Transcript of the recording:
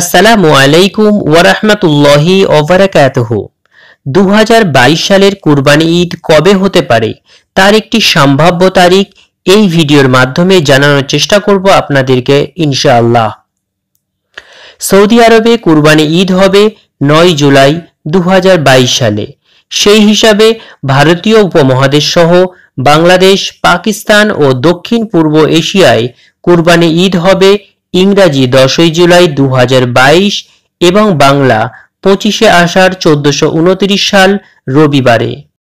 আসসালামু আলাইকুম ওয়ারাহমাতুল্লাহি ওবারাকাতহ দু সালের কুরবানি ঈদ কবে হতে পারে তার একটি সম্ভাব্য তারিখ এই ভিডিওর মাধ্যমে জানানোর চেষ্টা করব আপনাদেরকে ইনশাআল্লাহ সৌদি আরবে কুরবানি ঈদ হবে নয় জুলাই দু সালে সেই হিসাবে ভারতীয় উপমহাদেশ সহ বাংলাদেশ পাকিস্তান ও দক্ষিণ পূর্ব এশিয়ায় কুরবানি ঈদ হবে ইংরাজি দশই জুলাই দু এবং বাংলা পঁচিশে আষাঢ় চোদ্দশো সাল রবিবারে